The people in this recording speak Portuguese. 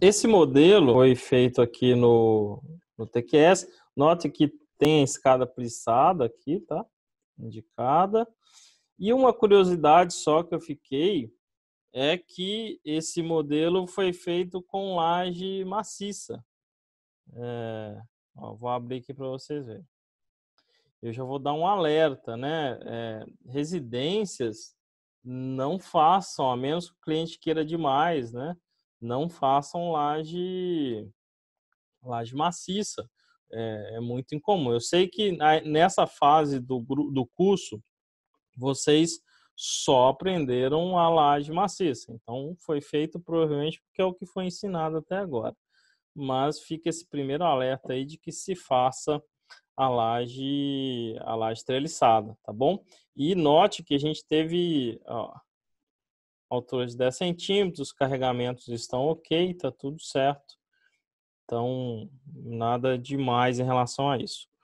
esse modelo foi feito aqui no, no TQS. Note que tem a escada plissada aqui, tá? Indicada. E uma curiosidade só que eu fiquei é que esse modelo foi feito com laje maciça. É, ó, vou abrir aqui para vocês verem. Eu já vou dar um alerta, né? É, residências não façam, a menos que o cliente queira demais, né? não façam laje, laje maciça. É, é, muito incomum. Eu sei que nessa fase do, do curso, vocês só aprenderam a laje maciça. Então, foi feito provavelmente porque é o que foi ensinado até agora. Mas fica esse primeiro alerta aí de que se faça a laje, a laje treliçada, tá bom? E note que a gente teve ó, Alturas de 10 centímetros, os carregamentos estão ok, está tudo certo. Então, nada demais em relação a isso.